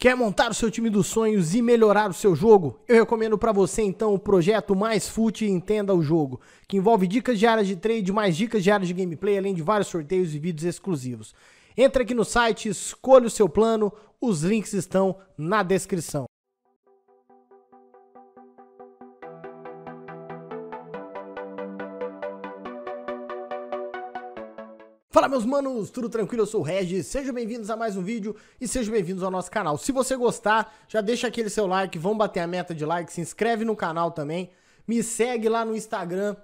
Quer montar o seu time dos sonhos e melhorar o seu jogo? Eu recomendo para você então o projeto Mais Fute Entenda o Jogo, que envolve dicas diárias de trade, mais dicas diárias de gameplay, além de vários sorteios e vídeos exclusivos. Entre aqui no site, escolha o seu plano, os links estão na descrição. Fala meus manos, tudo tranquilo? Eu sou o Regis, sejam bem-vindos a mais um vídeo e sejam bem-vindos ao nosso canal. Se você gostar, já deixa aquele seu like, vamos bater a meta de like, se inscreve no canal também, me segue lá no Instagram,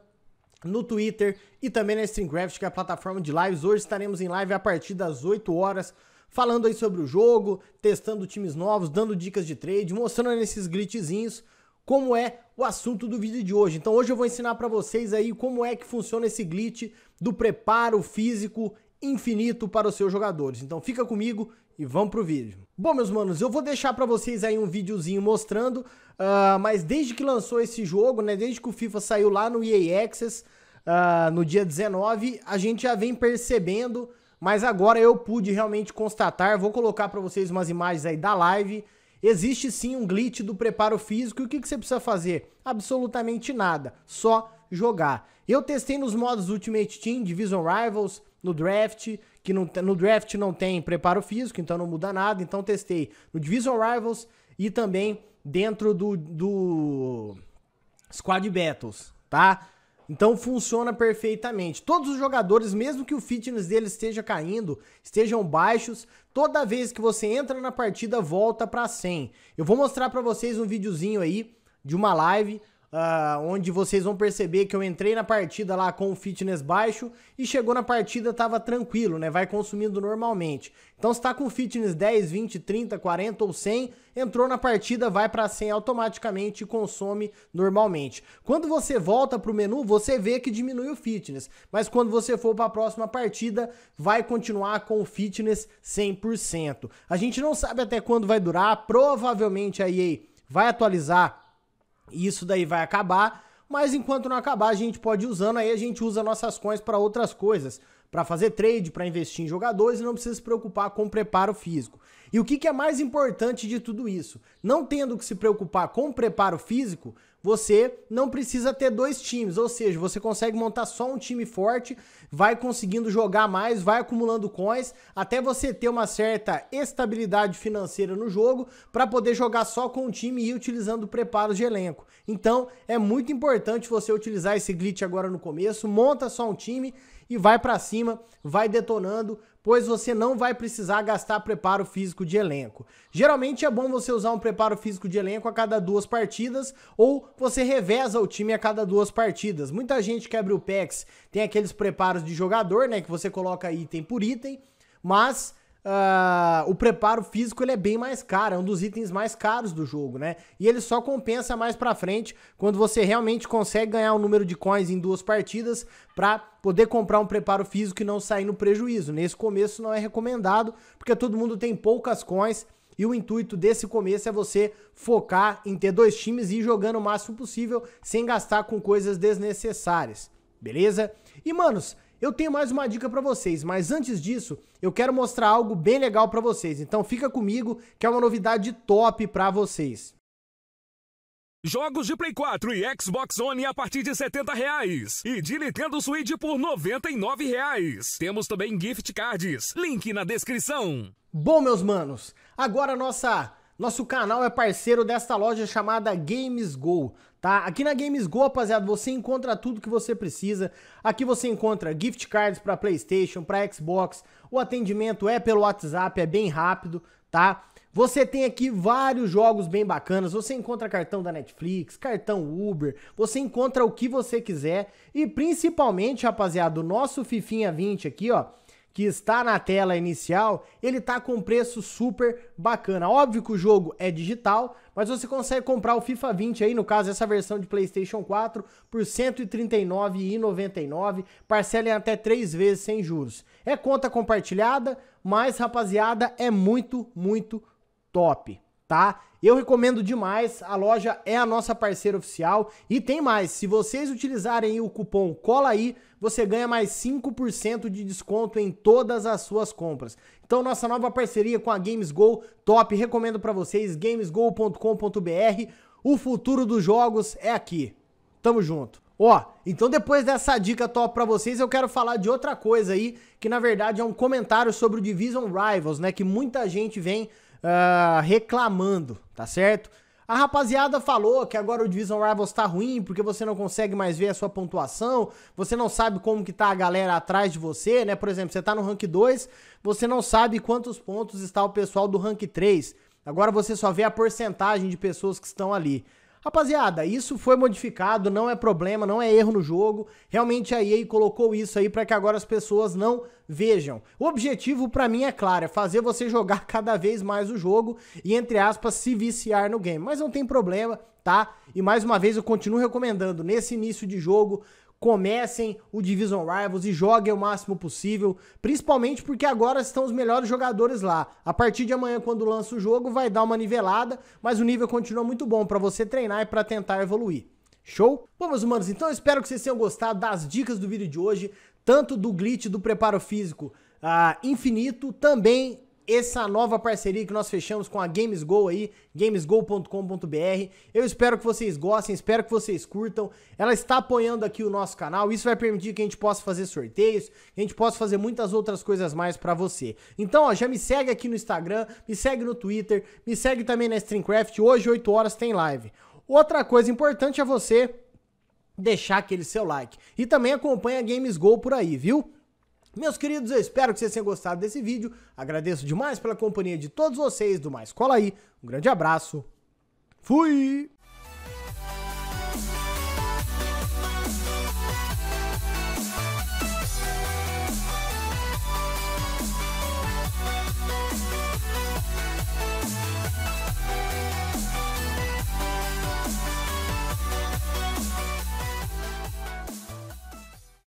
no Twitter e também na StreamGraft, que é a plataforma de lives. Hoje estaremos em live a partir das 8 horas, falando aí sobre o jogo, testando times novos, dando dicas de trade, mostrando esses glitchzinhos como é o assunto do vídeo de hoje. Então hoje eu vou ensinar para vocês aí como é que funciona esse glitch do preparo físico infinito para os seus jogadores. Então fica comigo e vamos pro vídeo. Bom, meus manos, eu vou deixar para vocês aí um videozinho mostrando, uh, mas desde que lançou esse jogo, né, desde que o FIFA saiu lá no EA Access, uh, no dia 19, a gente já vem percebendo, mas agora eu pude realmente constatar, vou colocar para vocês umas imagens aí da live, Existe sim um glitch do preparo físico e o que, que você precisa fazer? Absolutamente nada, só jogar. Eu testei nos modos Ultimate Team, Division Rivals, no draft, que não, no draft não tem preparo físico, então não muda nada, então testei no Division Rivals e também dentro do, do Squad Battles, tá? Então funciona perfeitamente. Todos os jogadores, mesmo que o fitness deles esteja caindo, estejam baixos, toda vez que você entra na partida volta para 100. Eu vou mostrar para vocês um videozinho aí de uma live Uh, onde vocês vão perceber que eu entrei na partida lá com o fitness baixo e chegou na partida tava tranquilo, né? Vai consumindo normalmente. Então se tá com fitness 10, 20, 30, 40 ou 100, entrou na partida, vai para 100 automaticamente e consome normalmente. Quando você volta pro menu, você vê que diminui o fitness, mas quando você for para a próxima partida, vai continuar com o fitness 100%. A gente não sabe até quando vai durar, provavelmente a EA vai atualizar e isso daí vai acabar, mas enquanto não acabar, a gente pode ir usando, aí a gente usa nossas coins para outras coisas para fazer trade, para investir em jogadores e não precisa se preocupar com o preparo físico. E o que, que é mais importante de tudo isso? Não tendo que se preocupar com o preparo físico, você não precisa ter dois times, ou seja, você consegue montar só um time forte, vai conseguindo jogar mais, vai acumulando coins, até você ter uma certa estabilidade financeira no jogo para poder jogar só com um time e ir utilizando preparos de elenco. Então, é muito importante você utilizar esse glitch agora no começo, monta só um time e vai para cima, vai detonando, pois você não vai precisar gastar preparo físico de elenco. Geralmente é bom você usar um preparo físico de elenco a cada duas partidas ou você reveza o time a cada duas partidas. Muita gente quebra o PEX, tem aqueles preparos de jogador, né, que você coloca item por item, mas Uh, o preparo físico ele é bem mais caro, é um dos itens mais caros do jogo, né? E ele só compensa mais para frente quando você realmente consegue ganhar o um número de coins em duas partidas para poder comprar um preparo físico e não sair no prejuízo. Nesse começo não é recomendado, porque todo mundo tem poucas coins. E o intuito desse começo é você focar em ter dois times e ir jogando o máximo possível sem gastar com coisas desnecessárias, beleza? E manos, eu tenho mais uma dica para vocês, mas antes disso, eu quero mostrar algo bem legal para vocês. Então fica comigo, que é uma novidade top para vocês. Jogos de Play 4 e Xbox One a partir de R$ 70 reais. E de Nintendo Switch por R$ 99 reais. Temos também gift cards. Link na descrição. Bom, meus manos, agora a nossa nosso canal é parceiro desta loja chamada Games Go, tá? Aqui na Games Go, rapaziada, você encontra tudo que você precisa. Aqui você encontra gift cards para PlayStation, para Xbox. O atendimento é pelo WhatsApp, é bem rápido, tá? Você tem aqui vários jogos bem bacanas. Você encontra cartão da Netflix, cartão Uber, você encontra o que você quiser. E principalmente, rapaziada, o nosso Fifinha 20 aqui, ó que está na tela inicial, ele tá com preço super bacana. Óbvio que o jogo é digital, mas você consegue comprar o FIFA 20 aí, no caso essa versão de PlayStation 4, por R$ 139,99, parcela em até três vezes sem juros. É conta compartilhada, mas rapaziada, é muito, muito top tá? Eu recomendo demais, a loja é a nossa parceira oficial e tem mais, se vocês utilizarem o cupom cola aí, você ganha mais 5% de desconto em todas as suas compras. Então nossa nova parceria com a Gamesgo, top, recomendo para vocês gamesgo.com.br. O futuro dos jogos é aqui. Tamo junto. Ó, então depois dessa dica top para vocês, eu quero falar de outra coisa aí, que na verdade é um comentário sobre o Division Rivals, né, que muita gente vem uh, reclamando, tá certo? A rapaziada falou que agora o Division Rivals tá ruim porque você não consegue mais ver a sua pontuação, você não sabe como que tá a galera atrás de você, né? Por exemplo, você tá no rank 2, você não sabe quantos pontos está o pessoal do rank 3. Agora você só vê a porcentagem de pessoas que estão ali. Rapaziada, isso foi modificado, não é problema, não é erro no jogo. Realmente a EA colocou isso aí para que agora as pessoas não vejam. O objetivo para mim é claro, é fazer você jogar cada vez mais o jogo e entre aspas se viciar no game. Mas não tem problema, tá? E mais uma vez eu continuo recomendando nesse início de jogo comecem o Division Rivals e joguem o máximo possível, principalmente porque agora estão os melhores jogadores lá. A partir de amanhã, quando lança o jogo, vai dar uma nivelada, mas o nível continua muito bom para você treinar e para tentar evoluir. Show? Bom, meus humanos, então espero que vocês tenham gostado das dicas do vídeo de hoje, tanto do glitch do preparo físico ah, infinito, também essa nova parceria que nós fechamos com a GamesGo aí, gamesgo.com.br. Eu espero que vocês gostem, espero que vocês curtam. Ela está apoiando aqui o nosso canal, isso vai permitir que a gente possa fazer sorteios, que a gente possa fazer muitas outras coisas mais para você. Então, ó, já me segue aqui no Instagram, me segue no Twitter, me segue também na Streamcraft, hoje 8 horas tem live. Outra coisa importante é você deixar aquele seu like. E também acompanha a GamesGo por aí, viu? Meus queridos, eu espero que vocês tenham gostado desse vídeo. Agradeço demais pela companhia de todos vocês do Mais Cola Aí. Um grande abraço. Fui!